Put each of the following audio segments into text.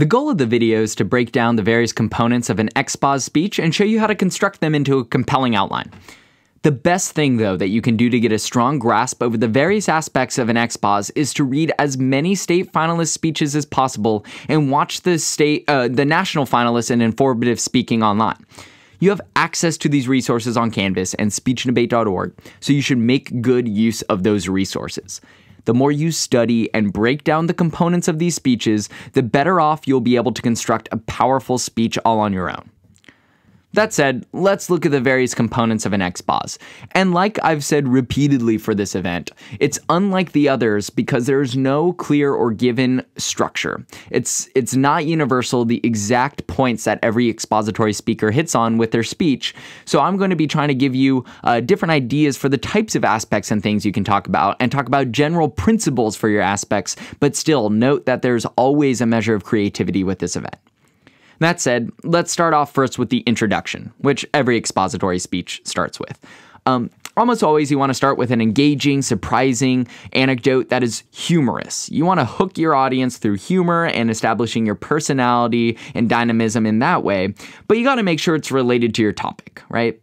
The goal of the video is to break down the various components of an expos speech and show you how to construct them into a compelling outline. The best thing, though, that you can do to get a strong grasp over the various aspects of an expos is to read as many state finalist speeches as possible and watch the state, uh, the national finalists and informative speaking online. You have access to these resources on Canvas and speechanddebate.org, so you should make good use of those resources. The more you study and break down the components of these speeches, the better off you'll be able to construct a powerful speech all on your own. That said, let's look at the various components of an XBOS. And like I've said repeatedly for this event, it's unlike the others because there is no clear or given structure. It's, it's not universal, the exact points that every expository speaker hits on with their speech. So I'm going to be trying to give you uh, different ideas for the types of aspects and things you can talk about and talk about general principles for your aspects, but still note that there's always a measure of creativity with this event. That said, let's start off first with the introduction, which every expository speech starts with. Um, almost always, you want to start with an engaging, surprising anecdote that is humorous. You want to hook your audience through humor and establishing your personality and dynamism in that way, but you got to make sure it's related to your topic, right?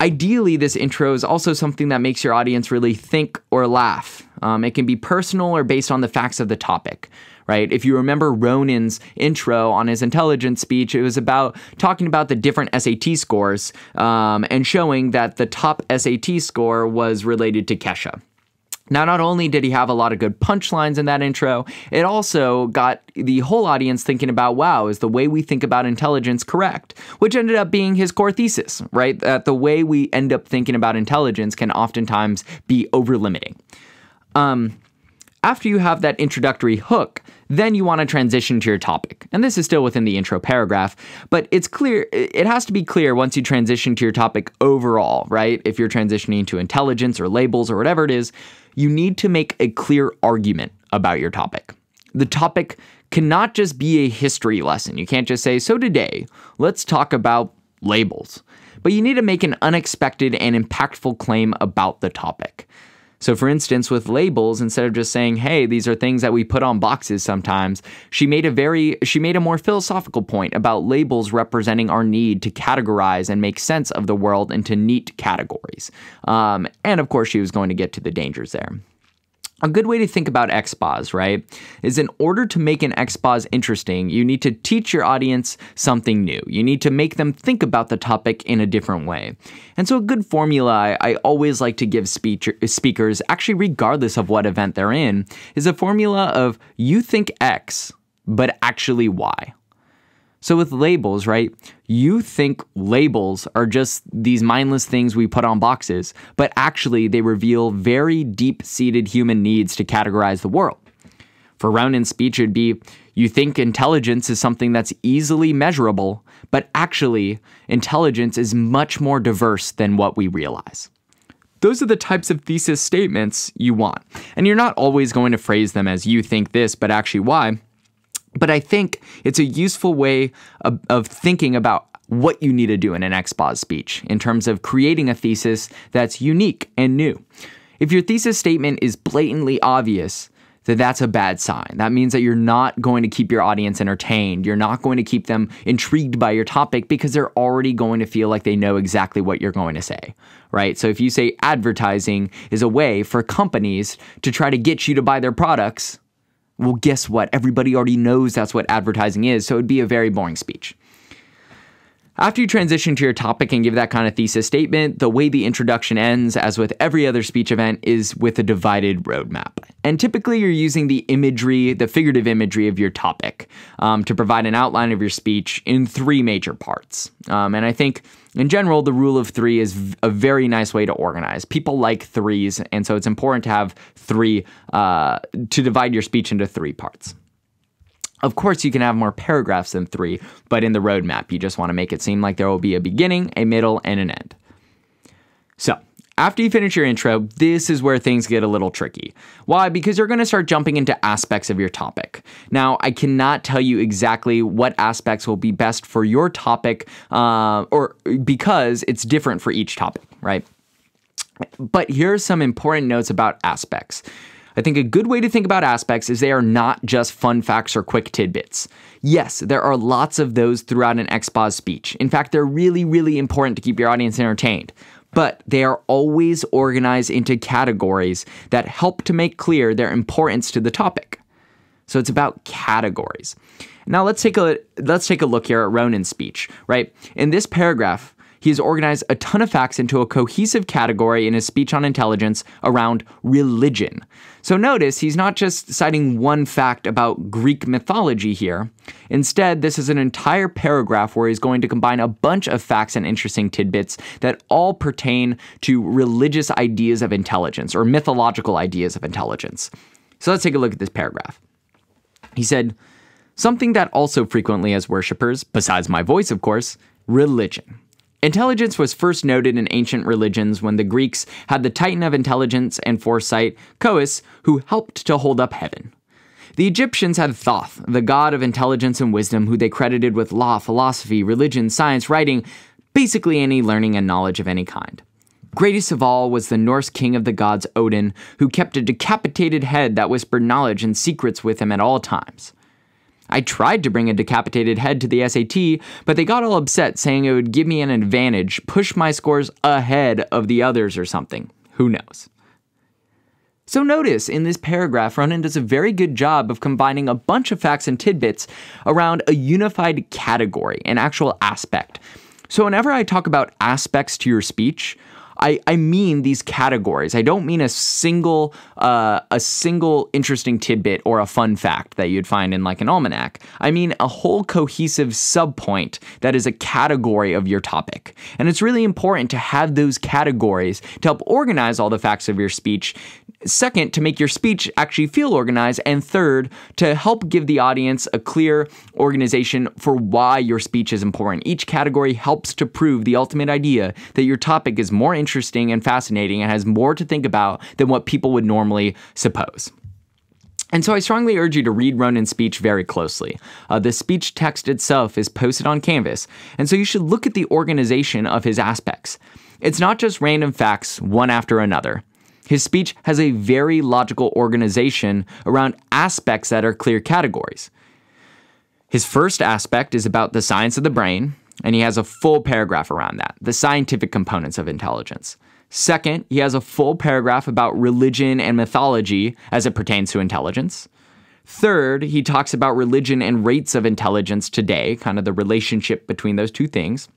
Ideally, this intro is also something that makes your audience really think or laugh. Um, it can be personal or based on the facts of the topic right? If you remember Ronin's intro on his intelligence speech, it was about talking about the different SAT scores um, and showing that the top SAT score was related to Kesha. Now, not only did he have a lot of good punchlines in that intro, it also got the whole audience thinking about, wow, is the way we think about intelligence correct? Which ended up being his core thesis, right? That the way we end up thinking about intelligence can oftentimes be overlimiting. Um, after you have that introductory hook, then you want to transition to your topic. And this is still within the intro paragraph, but it's clear, it has to be clear once you transition to your topic overall, right? If you're transitioning to intelligence or labels or whatever it is, you need to make a clear argument about your topic. The topic cannot just be a history lesson. You can't just say, so today, let's talk about labels. But you need to make an unexpected and impactful claim about the topic. So, for instance, with labels, instead of just saying, hey, these are things that we put on boxes sometimes, she made a very, she made a more philosophical point about labels representing our need to categorize and make sense of the world into neat categories. Um, and of course, she was going to get to the dangers there. A good way to think about XBOS, right, is in order to make an XBOS interesting, you need to teach your audience something new. You need to make them think about the topic in a different way. And so, a good formula I always like to give speech, speakers, actually, regardless of what event they're in, is a formula of you think X, but actually Y. So, with labels, right, you think labels are just these mindless things we put on boxes, but actually they reveal very deep seated human needs to categorize the world. For in speech, it'd be you think intelligence is something that's easily measurable, but actually, intelligence is much more diverse than what we realize. Those are the types of thesis statements you want. And you're not always going to phrase them as you think this, but actually why but I think it's a useful way of, of thinking about what you need to do in an expos speech in terms of creating a thesis that's unique and new. If your thesis statement is blatantly obvious, then that's a bad sign. That means that you're not going to keep your audience entertained. You're not going to keep them intrigued by your topic because they're already going to feel like they know exactly what you're going to say, right? So if you say advertising is a way for companies to try to get you to buy their products, well, guess what? Everybody already knows that's what advertising is, so it'd be a very boring speech. After you transition to your topic and give that kind of thesis statement, the way the introduction ends, as with every other speech event, is with a divided roadmap. And typically, you're using the imagery, the figurative imagery of your topic, um, to provide an outline of your speech in three major parts. Um, and I think in general, the rule of three is a very nice way to organize. People like threes, and so it's important to have three, uh, to divide your speech into three parts. Of course, you can have more paragraphs than three, but in the roadmap, you just want to make it seem like there will be a beginning, a middle, and an end. So, after you finish your intro, this is where things get a little tricky. Why? Because you're going to start jumping into aspects of your topic. Now, I cannot tell you exactly what aspects will be best for your topic, uh, or because it's different for each topic, right? But here are some important notes about aspects. I think a good way to think about aspects is they are not just fun facts or quick tidbits. Yes, there are lots of those throughout an expos speech. In fact, they're really, really important to keep your audience entertained but they are always organized into categories that help to make clear their importance to the topic. So it's about categories. Now let's take a let's take a look here at Ronan's speech, right? In this paragraph, he has organized a ton of facts into a cohesive category in his speech on intelligence around religion. So notice he's not just citing one fact about Greek mythology here. Instead, this is an entire paragraph where he's going to combine a bunch of facts and interesting tidbits that all pertain to religious ideas of intelligence or mythological ideas of intelligence. So let's take a look at this paragraph. He said, Something that also frequently as worshippers, besides my voice, of course, religion. Intelligence was first noted in ancient religions when the Greeks had the Titan of intelligence and foresight, Coeus, who helped to hold up heaven. The Egyptians had Thoth, the god of intelligence and wisdom, who they credited with law, philosophy, religion, science, writing, basically any learning and knowledge of any kind. Greatest of all was the Norse king of the gods Odin, who kept a decapitated head that whispered knowledge and secrets with him at all times. I tried to bring a decapitated head to the SAT, but they got all upset saying it would give me an advantage, push my scores ahead of the others or something. Who knows? So notice in this paragraph, Ronan does a very good job of combining a bunch of facts and tidbits around a unified category, an actual aspect. So whenever I talk about aspects to your speech, I, I mean these categories. I don't mean a single uh, a single interesting tidbit or a fun fact that you'd find in like an almanac. I mean a whole cohesive subpoint that is a category of your topic. And it's really important to have those categories to help organize all the facts of your speech. Second, to make your speech actually feel organized, and third, to help give the audience a clear organization for why your speech is important. Each category helps to prove the ultimate idea that your topic is more interesting interesting and fascinating and has more to think about than what people would normally suppose. And so I strongly urge you to read Ronan's speech very closely. Uh, the speech text itself is posted on Canvas, and so you should look at the organization of his aspects. It's not just random facts, one after another. His speech has a very logical organization around aspects that are clear categories. His first aspect is about the science of the brain, and he has a full paragraph around that, the scientific components of intelligence. Second, he has a full paragraph about religion and mythology as it pertains to intelligence. Third, he talks about religion and rates of intelligence today, kind of the relationship between those two things.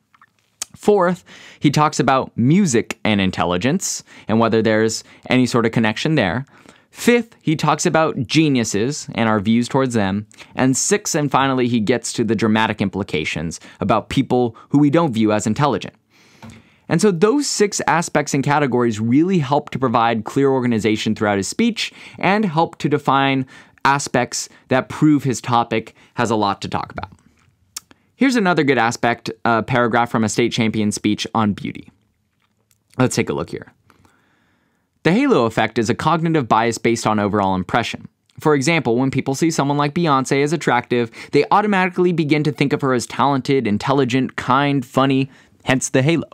Fourth, he talks about music and intelligence and whether there's any sort of connection there. Fifth, he talks about geniuses and our views towards them. And sixth, and finally, he gets to the dramatic implications about people who we don't view as intelligent. And so those six aspects and categories really help to provide clear organization throughout his speech and help to define aspects that prove his topic has a lot to talk about. Here's another good aspect a paragraph from a state champion speech on beauty. Let's take a look here. The halo effect is a cognitive bias based on overall impression. For example, when people see someone like Beyonce as attractive, they automatically begin to think of her as talented, intelligent, kind, funny, hence the halo.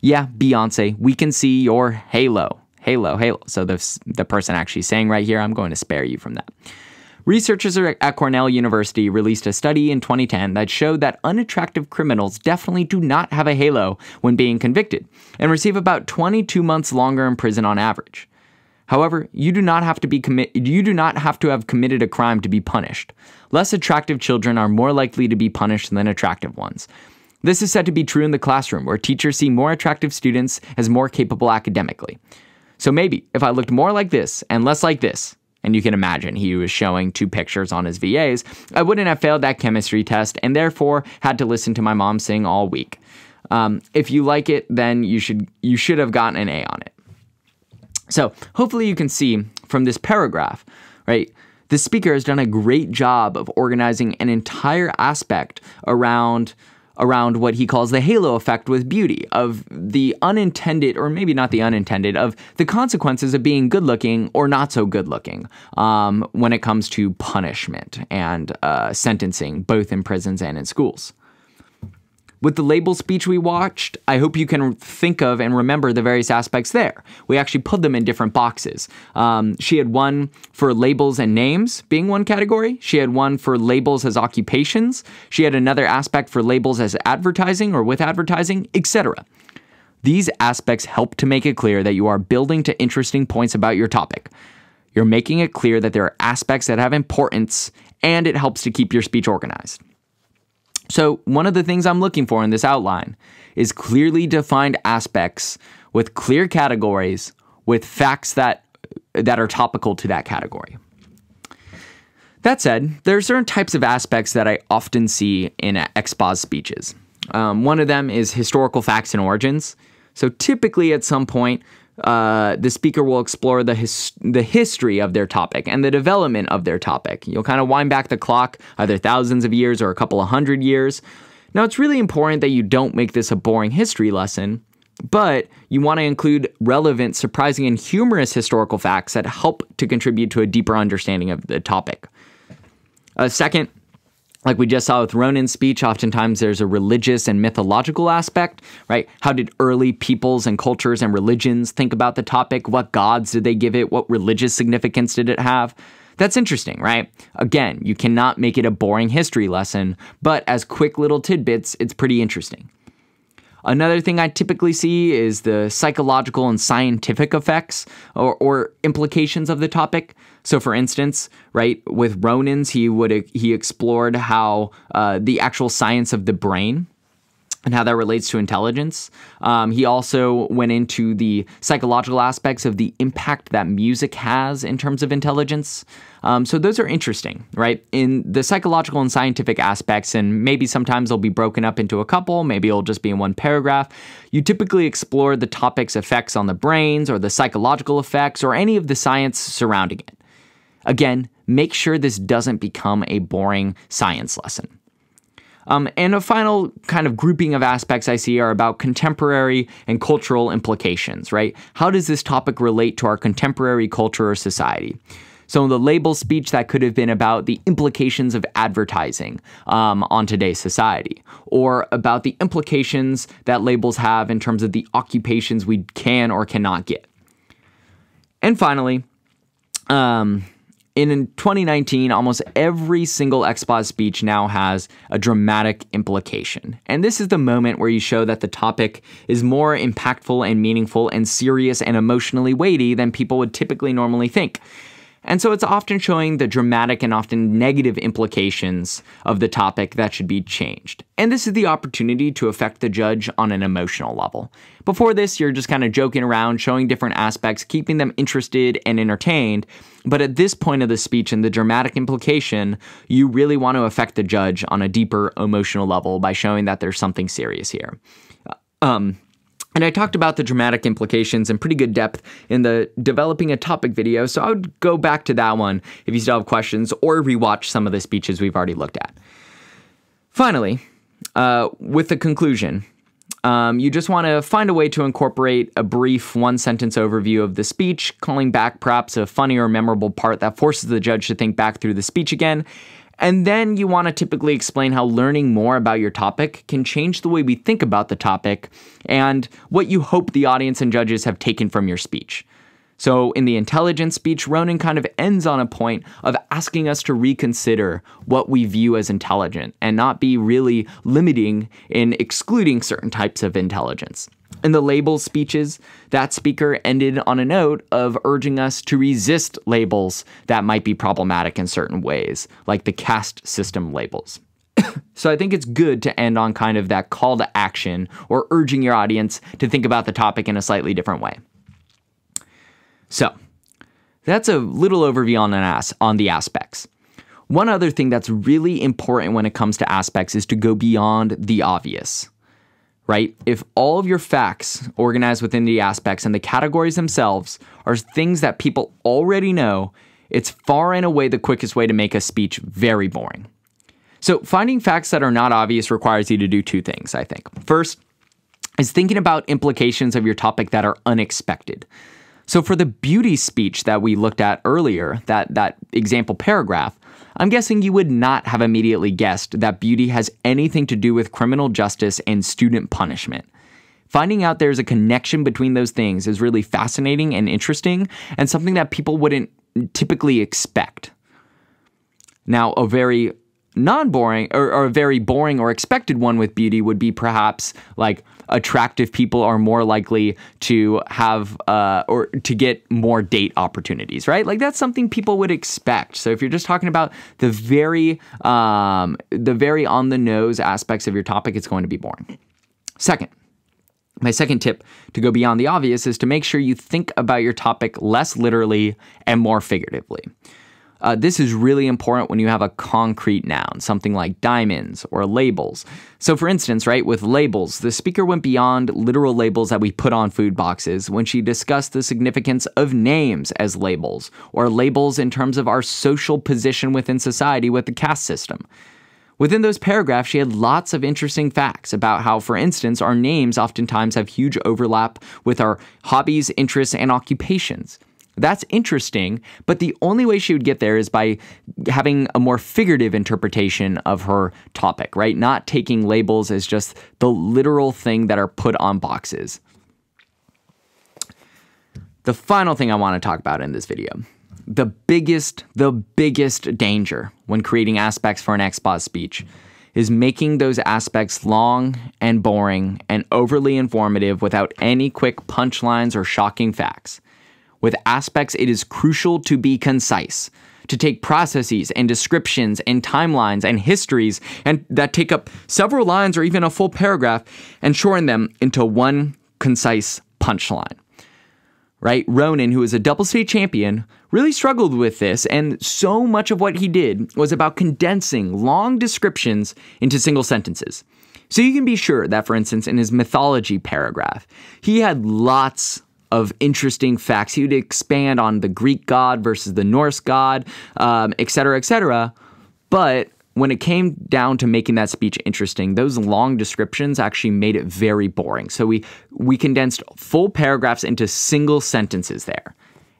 Yeah, Beyonce, we can see your halo. Halo, halo. So the, the person actually saying right here, I'm going to spare you from that. Researchers at Cornell University released a study in 2010 that showed that unattractive criminals definitely do not have a halo when being convicted and receive about 22 months longer in prison on average. However, you do not have to be commi- you do not have to have committed a crime to be punished. Less attractive children are more likely to be punished than attractive ones. This is said to be true in the classroom where teachers see more attractive students as more capable academically. So maybe if I looked more like this and less like this, and you can imagine he was showing two pictures on his VAs. I wouldn't have failed that chemistry test and therefore had to listen to my mom sing all week. Um, if you like it, then you should you should have gotten an A on it. So hopefully you can see from this paragraph, right? The speaker has done a great job of organizing an entire aspect around around what he calls the halo effect with beauty, of the unintended, or maybe not the unintended, of the consequences of being good looking or not so good looking um, when it comes to punishment and uh, sentencing, both in prisons and in schools. With the label speech we watched, I hope you can think of and remember the various aspects there. We actually put them in different boxes. Um, she had one for labels and names being one category. She had one for labels as occupations. She had another aspect for labels as advertising or with advertising, etc. These aspects help to make it clear that you are building to interesting points about your topic. You're making it clear that there are aspects that have importance, and it helps to keep your speech organized. So, one of the things I'm looking for in this outline is clearly defined aspects with clear categories with facts that that are topical to that category. That said, there are certain types of aspects that I often see in expos speeches. Um, one of them is historical facts and origins. So typically, at some point, uh, the speaker will explore the his- the history of their topic and the development of their topic. You'll kind of wind back the clock, either thousands of years or a couple of hundred years. Now, it's really important that you don't make this a boring history lesson, but you want to include relevant, surprising, and humorous historical facts that help to contribute to a deeper understanding of the topic. Uh, second, like we just saw with Ronan's speech, oftentimes there's a religious and mythological aspect, right? How did early peoples and cultures and religions think about the topic? What gods did they give it? What religious significance did it have? That's interesting, right? Again, you cannot make it a boring history lesson, but as quick little tidbits, it's pretty interesting. Another thing I typically see is the psychological and scientific effects or, or implications of the topic. So, for instance, right with Ronan's, he would he explored how uh, the actual science of the brain and how that relates to intelligence. Um, he also went into the psychological aspects of the impact that music has in terms of intelligence. Um, so those are interesting, right? In the psychological and scientific aspects, and maybe sometimes they'll be broken up into a couple, maybe it'll just be in one paragraph. You typically explore the topic's effects on the brains or the psychological effects or any of the science surrounding it. Again, make sure this doesn't become a boring science lesson. Um, and a final kind of grouping of aspects I see are about contemporary and cultural implications, right? How does this topic relate to our contemporary culture or society? So the label speech that could have been about the implications of advertising um, on today's society, or about the implications that labels have in terms of the occupations we can or cannot get. And finally, um, in 2019, almost every single XBOS speech now has a dramatic implication. And this is the moment where you show that the topic is more impactful and meaningful and serious and emotionally weighty than people would typically normally think. And so it's often showing the dramatic and often negative implications of the topic that should be changed. And this is the opportunity to affect the judge on an emotional level. Before this, you're just kind of joking around, showing different aspects, keeping them interested and entertained. But at this point of the speech and the dramatic implication, you really want to affect the judge on a deeper emotional level by showing that there's something serious here. Uh, um, and I talked about the dramatic implications in pretty good depth in the developing a topic video, so I would go back to that one if you still have questions or rewatch some of the speeches we've already looked at. Finally, uh, with the conclusion, um, you just want to find a way to incorporate a brief one sentence overview of the speech, calling back perhaps a funny or memorable part that forces the judge to think back through the speech again, and then you want to typically explain how learning more about your topic can change the way we think about the topic and what you hope the audience and judges have taken from your speech. So, in the intelligence speech, Ronan kind of ends on a point of asking us to reconsider what we view as intelligent and not be really limiting in excluding certain types of intelligence. In the label speeches, that speaker ended on a note of urging us to resist labels that might be problematic in certain ways, like the caste system labels. so I think it's good to end on kind of that call to action or urging your audience to think about the topic in a slightly different way. So, that's a little overview on, as- on the aspects. One other thing that's really important when it comes to aspects is to go beyond the obvious right? If all of your facts organized within the aspects and the categories themselves are things that people already know, it's far and away the quickest way to make a speech very boring. So, finding facts that are not obvious requires you to do two things, I think. First is thinking about implications of your topic that are unexpected. So, for the beauty speech that we looked at earlier, that, that example paragraph, I'm guessing you would not have immediately guessed that beauty has anything to do with criminal justice and student punishment. Finding out there's a connection between those things is really fascinating and interesting, and something that people wouldn't typically expect. Now, a very non boring or, or, a very boring or expected one with beauty would be perhaps like attractive people are more likely to have uh, or to get more date opportunities, right? Like that's something people would expect. So if you're just talking about the very um, the very on the nose aspects of your topic, it's going to be boring. Second, my second tip to go beyond the obvious is to make sure you think about your topic less literally and more figuratively. Uh, this is really important when you have a concrete noun, something like diamonds or labels. So, for instance, right, with labels, the speaker went beyond literal labels that we put on food boxes when she discussed the significance of names as labels, or labels in terms of our social position within society with the caste system. Within those paragraphs, she had lots of interesting facts about how, for instance, our names oftentimes have huge overlap with our hobbies, interests, and occupations. That's interesting, but the only way she would get there is by having a more figurative interpretation of her topic, right? Not taking labels as just the literal thing that are put on boxes. The final thing I want to talk about in this video the biggest, the biggest danger when creating aspects for an expos speech is making those aspects long and boring and overly informative without any quick punchlines or shocking facts. With aspects, it is crucial to be concise, to take processes and descriptions and timelines and histories and that take up several lines or even a full paragraph and shorten them into one concise punchline. Right? Ronan, who is a double state champion, really struggled with this, and so much of what he did was about condensing long descriptions into single sentences. So you can be sure that, for instance, in his mythology paragraph, he had lots of interesting facts. He would expand on the Greek god versus the Norse god, um, et cetera, et cetera. But when it came down to making that speech interesting, those long descriptions actually made it very boring. So we we condensed full paragraphs into single sentences there.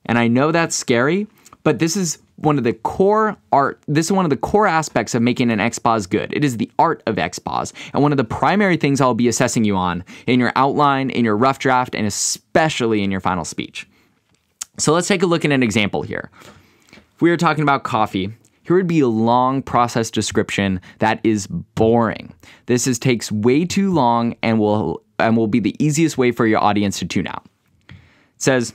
And I know that's scary, but this is one of the core art. This is one of the core aspects of making an expos good. It is the art of expos, and one of the primary things I'll be assessing you on in your outline, in your rough draft, and especially in your final speech. So let's take a look at an example here. If we were talking about coffee, here would be a long process description that is boring. This is takes way too long and will and will be the easiest way for your audience to tune out. It says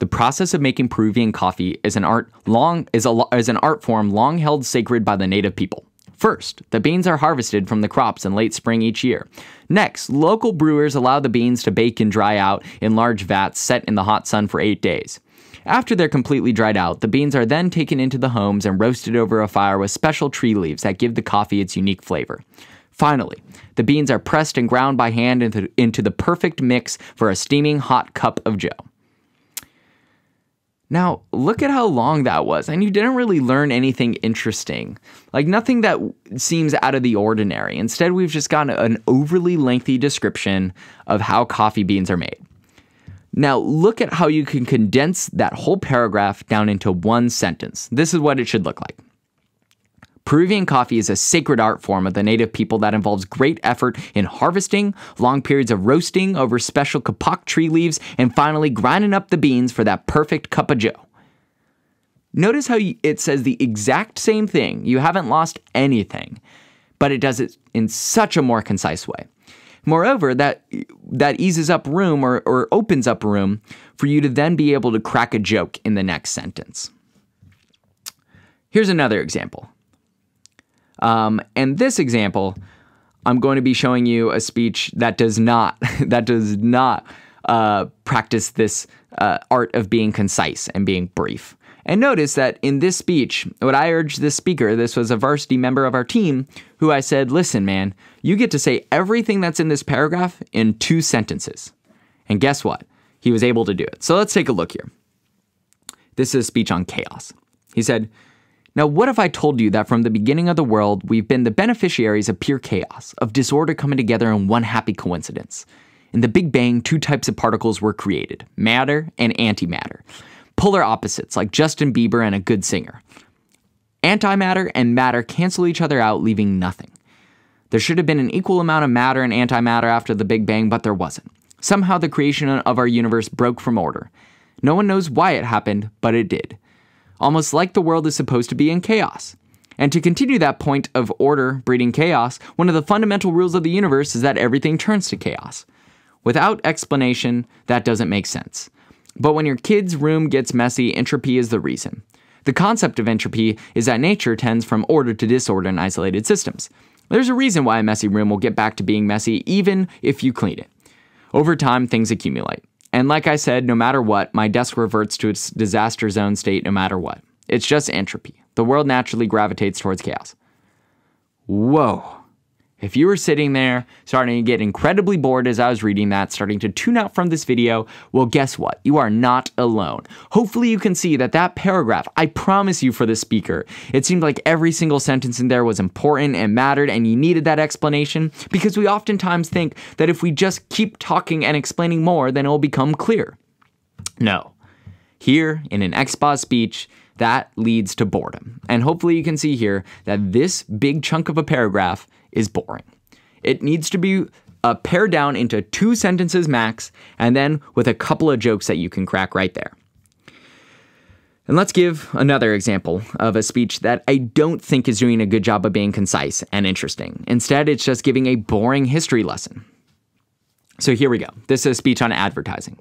the process of making Peruvian coffee is an art long is a is an art form long held sacred by the native people. First, the beans are harvested from the crops in late spring each year. Next, local brewers allow the beans to bake and dry out in large vats set in the hot sun for 8 days. After they're completely dried out, the beans are then taken into the homes and roasted over a fire with special tree leaves that give the coffee its unique flavor. Finally, the beans are pressed and ground by hand into, into the perfect mix for a steaming hot cup of joe. Now, look at how long that was, and you didn't really learn anything interesting. Like, nothing that seems out of the ordinary. Instead, we've just gotten an overly lengthy description of how coffee beans are made. Now, look at how you can condense that whole paragraph down into one sentence. This is what it should look like. Peruvian coffee is a sacred art form of the native people that involves great effort in harvesting, long periods of roasting over special kapok tree leaves, and finally grinding up the beans for that perfect cup of joe. Notice how it says the exact same thing. You haven't lost anything, but it does it in such a more concise way. Moreover, that that eases up room or, or opens up room for you to then be able to crack a joke in the next sentence. Here's another example. Um, and this example, I'm going to be showing you a speech that does not that does not uh, practice this uh, art of being concise and being brief. And notice that in this speech, what I urged this speaker, this was a varsity member of our team, who I said, "Listen, man, you get to say everything that's in this paragraph in two sentences." And guess what? He was able to do it. So let's take a look here. This is a speech on chaos. He said, now, what if I told you that from the beginning of the world, we've been the beneficiaries of pure chaos, of disorder coming together in one happy coincidence? In the Big Bang, two types of particles were created matter and antimatter. Polar opposites, like Justin Bieber and a good singer. Antimatter and matter cancel each other out, leaving nothing. There should have been an equal amount of matter and antimatter after the Big Bang, but there wasn't. Somehow the creation of our universe broke from order. No one knows why it happened, but it did almost like the world is supposed to be in chaos. And to continue that point of order breeding chaos, one of the fundamental rules of the universe is that everything turns to chaos. Without explanation, that doesn't make sense. But when your kid's room gets messy, entropy is the reason. The concept of entropy is that nature tends from order to disorder in isolated systems. There's a reason why a messy room will get back to being messy even if you clean it. Over time, things accumulate. And like I said, no matter what, my desk reverts to its disaster zone state no matter what. It's just entropy. The world naturally gravitates towards chaos. Whoa. If you were sitting there starting to get incredibly bored as I was reading that, starting to tune out from this video, well, guess what? You are not alone. Hopefully, you can see that that paragraph, I promise you for the speaker, it seemed like every single sentence in there was important and mattered, and you needed that explanation because we oftentimes think that if we just keep talking and explaining more, then it will become clear. No. Here, in an expo speech, that leads to boredom. And hopefully, you can see here that this big chunk of a paragraph is boring. It needs to be uh, pared down into two sentences max, and then with a couple of jokes that you can crack right there. And let's give another example of a speech that I don't think is doing a good job of being concise and interesting. Instead, it's just giving a boring history lesson. So here we go. This is a speech on advertising.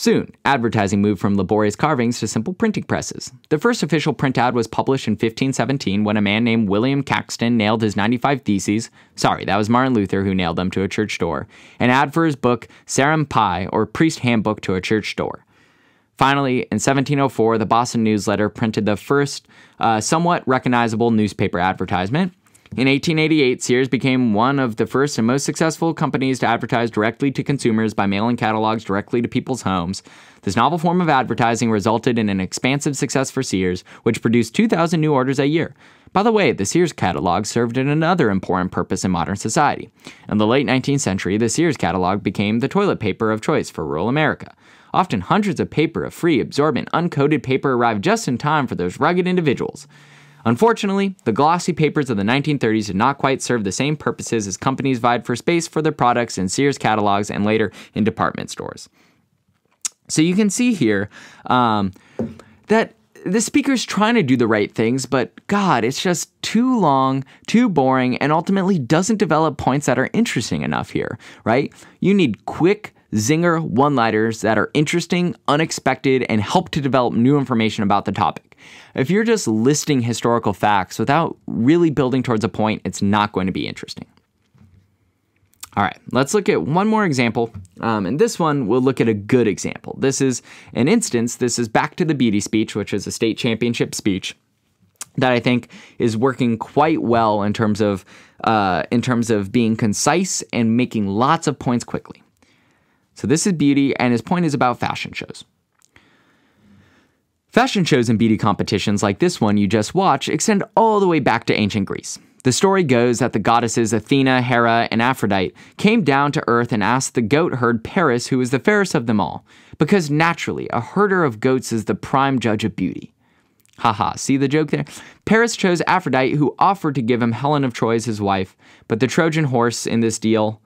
Soon, advertising moved from laborious carvings to simple printing presses. The first official printout was published in 1517 when a man named William Caxton nailed his 95 Theses sorry, that was Martin Luther who nailed them to a church door an ad for his book Serum Pi, or Priest Handbook to a Church Door. Finally, in 1704, the Boston Newsletter printed the first uh, somewhat recognizable newspaper advertisement. In 1888, Sears became one of the first and most successful companies to advertise directly to consumers by mailing catalogs directly to people's homes. This novel form of advertising resulted in an expansive success for Sears, which produced 2,000 new orders a year. By the way, the Sears catalog served another important purpose in modern society. In the late 19th century, the Sears catalog became the toilet paper of choice for rural America. Often hundreds of paper of free, absorbent, uncoated paper arrived just in time for those rugged individuals. Unfortunately, the glossy papers of the 1930s did not quite serve the same purposes as companies vied for space for their products in Sears catalogs and later in department stores. So you can see here um, that the speaker's trying to do the right things, but God, it's just too long, too boring, and ultimately doesn't develop points that are interesting enough here, right? You need quick, zinger one liners that are interesting, unexpected, and help to develop new information about the topic. If you're just listing historical facts without really building towards a point, it's not going to be interesting. All right, let's look at one more example. Um, and this one, we'll look at a good example. This is an instance, this is back to the beauty speech, which is a state championship speech that I think is working quite well in terms of, uh, in terms of being concise and making lots of points quickly. So this is beauty, and his point is about fashion shows. Fashion shows and beauty competitions like this one you just watched extend all the way back to ancient Greece. The story goes that the goddesses Athena, Hera, and Aphrodite came down to earth and asked the goat herd Paris, who was the fairest of them all, because naturally, a herder of goats is the prime judge of beauty. Haha, see the joke there? Paris chose Aphrodite, who offered to give him Helen of Troy as his wife, but the Trojan horse in this deal,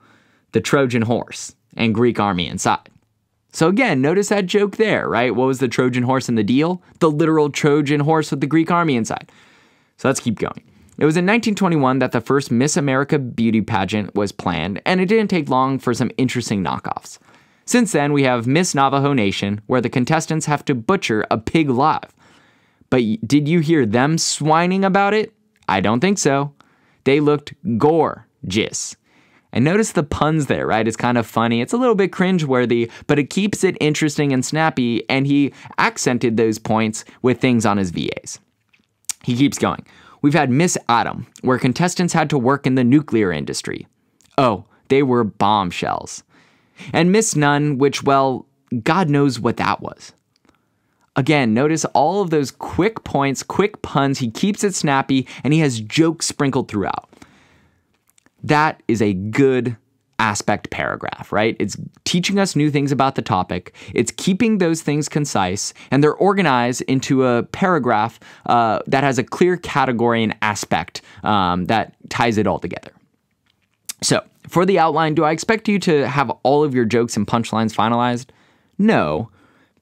the Trojan horse, and Greek army inside. So again, notice that joke there, right? What was the Trojan horse in the deal? The literal Trojan horse with the Greek army inside. So let's keep going. It was in 1921 that the first Miss America beauty pageant was planned, and it didn't take long for some interesting knockoffs. Since then, we have Miss Navajo Nation, where the contestants have to butcher a pig live. But did you hear them swining about it? I don't think so. They looked gorgeous. And notice the puns there, right? It's kind of funny. It's a little bit cringeworthy, but it keeps it interesting and snappy, and he accented those points with things on his VAs. He keeps going. We've had Miss Atom, where contestants had to work in the nuclear industry. Oh, they were bombshells. And Miss None, which, well, God knows what that was. Again, notice all of those quick points, quick puns. He keeps it snappy, and he has jokes sprinkled throughout. That is a good aspect paragraph, right? It's teaching us new things about the topic. It's keeping those things concise, and they're organized into a paragraph uh, that has a clear category and aspect um, that ties it all together. So, for the outline, do I expect you to have all of your jokes and punchlines finalized? No.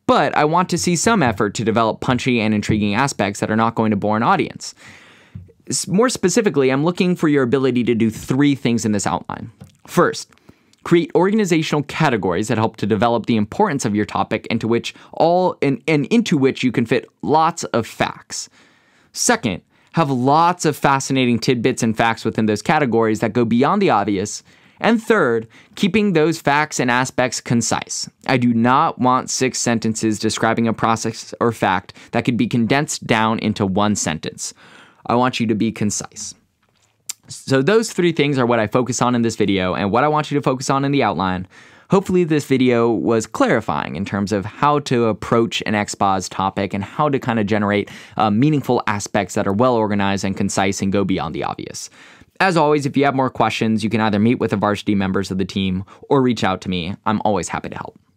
But I want to see some effort to develop punchy and intriguing aspects that are not going to bore an audience more specifically, I'm looking for your ability to do three things in this outline. First, create organizational categories that help to develop the importance of your topic into which all and, and into which you can fit lots of facts. Second, have lots of fascinating tidbits and facts within those categories that go beyond the obvious. And third, keeping those facts and aspects concise. I do not want six sentences describing a process or fact that could be condensed down into one sentence. I want you to be concise. So those three things are what I focus on in this video and what I want you to focus on in the outline. Hopefully this video was clarifying in terms of how to approach an XBOS topic and how to kind of generate uh, meaningful aspects that are well organized and concise and go beyond the obvious. As always, if you have more questions, you can either meet with the varsity members of the team or reach out to me. I'm always happy to help.